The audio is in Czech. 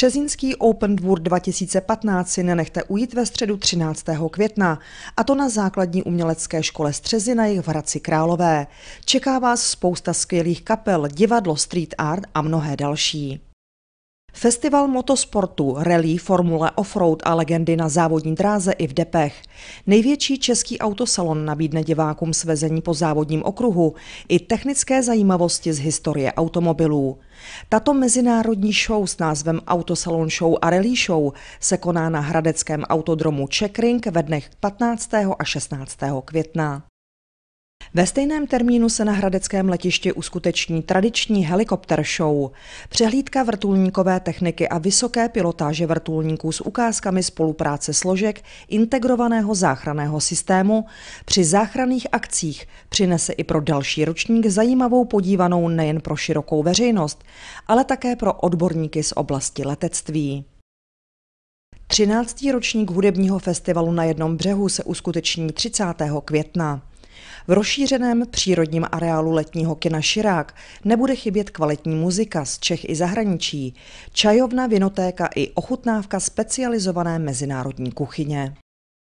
Březinský Open Dvůr 2015 si nenechte ujít ve středu 13. května, a to na základní umělecké škole Střezina jich v Hradci Králové. Čeká vás spousta skvělých kapel, divadlo, street art a mnohé další. Festival motosportu, rally, formule offroad a legendy na závodní dráze i v Depech. Největší český autosalon nabídne divákům svezení po závodním okruhu i technické zajímavosti z historie automobilů. Tato mezinárodní show s názvem Autosalon Show a Rally Show se koná na Hradeckém autodromu Czech Ring ve dnech 15. a 16. května. Ve stejném termínu se na Hradeckém letišti uskuteční tradiční helikopter show. Přehlídka vrtulníkové techniky a vysoké pilotáže vrtulníků s ukázkami spolupráce složek integrovaného záchranného systému při záchranných akcích přinese i pro další ročník zajímavou podívanou nejen pro širokou veřejnost, ale také pro odborníky z oblasti letectví. Třináctý ročník hudebního festivalu na jednom břehu se uskuteční 30. května. V rozšířeném přírodním areálu letního kina Širák nebude chybět kvalitní muzika z Čech i zahraničí, čajovna, vinotéka i ochutnávka specializované mezinárodní kuchyně.